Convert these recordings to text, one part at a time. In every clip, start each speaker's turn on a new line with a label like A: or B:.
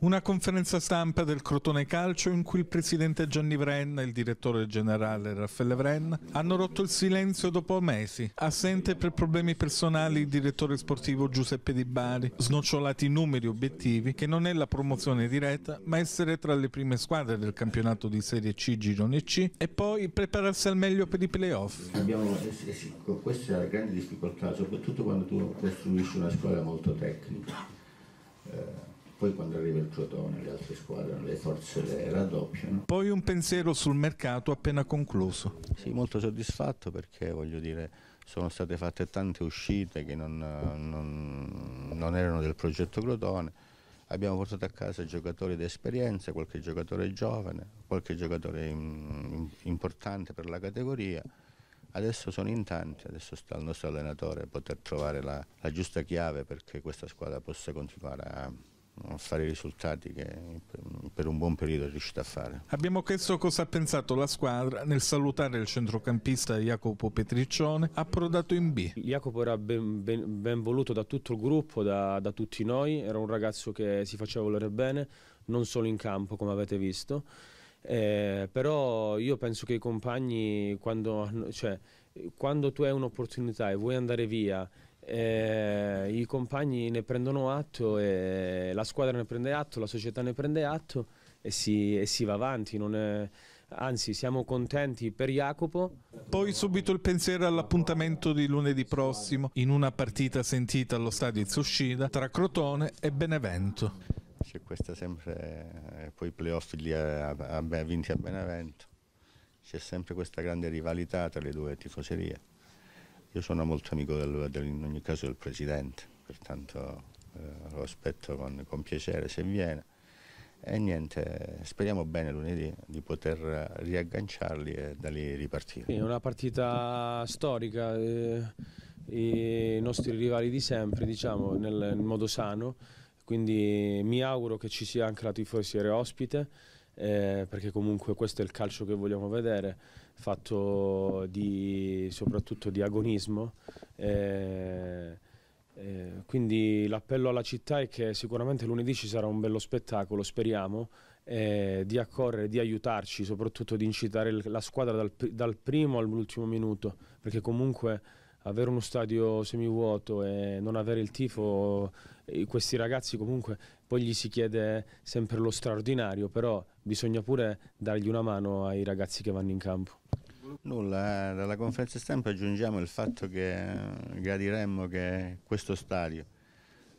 A: Una conferenza stampa del Crotone Calcio in cui il presidente Gianni Vrenna e il direttore generale Raffaele Vrenna hanno rotto il silenzio dopo mesi. Assente per problemi personali il direttore sportivo Giuseppe Di Bari, snocciolati i numeri obiettivi che non è la promozione diretta ma essere tra le prime squadre del campionato di Serie C Girone C e poi prepararsi al meglio per i playoff.
B: Abbiamo, eh, eh, questa è la grande difficoltà, soprattutto quando tu costruisci una squadra molto tecnica. Eh, poi quando arriva il Crotone le altre squadre le forze le raddoppiano.
A: Poi un pensiero sul mercato appena
B: concluso. Sì, molto soddisfatto perché voglio dire sono state fatte tante uscite che non, non, non erano del progetto Crotone. Abbiamo portato a casa giocatori d'esperienza, qualche giocatore giovane, qualche giocatore importante per la categoria. Adesso sono in tanti, adesso sta al nostro allenatore poter trovare la, la giusta chiave perché questa squadra possa continuare a, a fare i risultati che per un buon periodo è riuscito a fare.
A: Abbiamo chiesto cosa ha pensato la squadra nel salutare il centrocampista Jacopo Petriccione, approdato in B. Jacopo era
C: ben, ben, ben voluto da tutto il gruppo, da, da tutti noi, era un ragazzo che si faceva volere bene, non solo in campo come avete visto. Eh, però io penso che i compagni, quando, cioè, quando tu hai un'opportunità e vuoi andare via eh, i compagni ne prendono atto, eh, la squadra ne prende atto, la società ne prende atto e si, e si va avanti. È, anzi, siamo contenti
A: per Jacopo. Poi subito il pensiero all'appuntamento di lunedì prossimo in una partita sentita allo stadio Tsushida tra Crotone e Benevento. C'è
B: questa sempre, eh, poi i playoff lì a, a, a, vinti a Benevento, c'è sempre questa grande rivalità tra le due tifoserie. Io sono molto amico del, del, in ogni caso del Presidente, pertanto eh, lo aspetto con, con, piacere se viene. E niente, speriamo bene lunedì di poter riagganciarli e da lì ripartire. È
C: una partita storica, eh, i nostri rivali di sempre, diciamo, nel, nel modo sano, quindi mi auguro che ci sia anche la tifosiere ospite eh, perché comunque questo è il calcio che vogliamo vedere, fatto di, soprattutto di agonismo. Eh, eh, quindi l'appello alla città è che sicuramente lunedì ci sarà un bello spettacolo, speriamo, eh, di accorrere, di aiutarci, soprattutto di incitare la squadra dal, dal primo all'ultimo minuto, perché comunque avere uno stadio semivuoto e non avere il tifo, eh, questi ragazzi comunque poi gli si chiede sempre lo straordinario, però bisogna pure dargli una mano ai ragazzi che vanno in campo. Nulla, eh, dalla conferenza stampa aggiungiamo il fatto che eh, gradiremmo
B: che questo stadio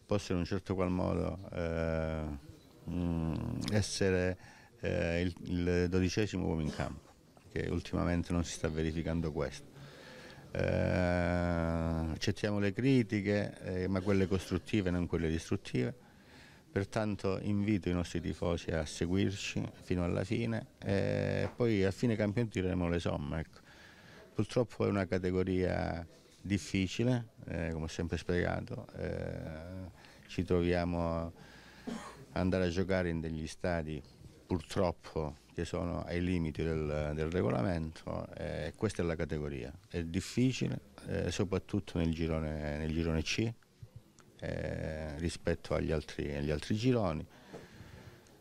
B: possa in un certo qual modo eh, mm, essere eh, il, il dodicesimo uomo in campo, che ultimamente non si sta verificando questo eh, accettiamo le critiche, eh, ma quelle costruttive, non quelle distruttive. Pertanto invito i nostri tifosi a seguirci fino alla fine e eh, poi a fine campionato tireremo le somme. Ecco. Purtroppo è una categoria difficile, eh, come ho sempre spiegato, eh, ci troviamo ad andare a giocare in degli stadi purtroppo perché sono ai limiti del, del regolamento e questa è la categoria. È difficile, eh, soprattutto nel girone, nel girone C eh, rispetto agli altri, agli altri gironi.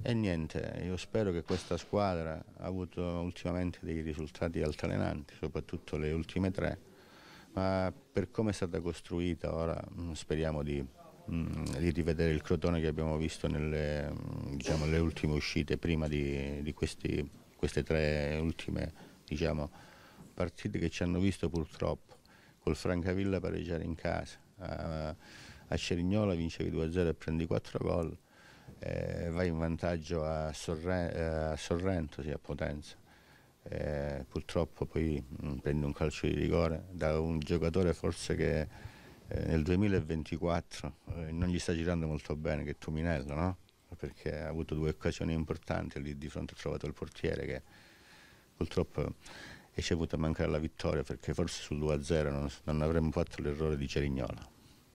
B: E niente, io spero che questa squadra ha avuto ultimamente dei risultati altalenanti, soprattutto le ultime tre, ma per come è stata costruita ora mm, speriamo di Mm, di rivedere il Crotone che abbiamo visto nelle mm, diciamo, ultime uscite prima di, di questi, queste tre ultime diciamo, partite che ci hanno visto purtroppo col Francavilla pareggiare in casa, a, eh, a Cerignola vincevi 2-0 e prendi 4 gol, eh, vai in vantaggio a, Sorre eh, a Sorrento, sì, a Potenza. Eh, purtroppo poi mh, mm, prende un calcio di rigore da un giocatore forse che eh, nel 2024 eh, non gli sta girando molto bene che Tuminello, no? perché ha avuto due occasioni importanti, lì di fronte ha trovato il portiere che purtroppo è ci è venuta a mancare la vittoria perché forse sul 2-0 non, non avremmo fatto l'errore di Cerignola.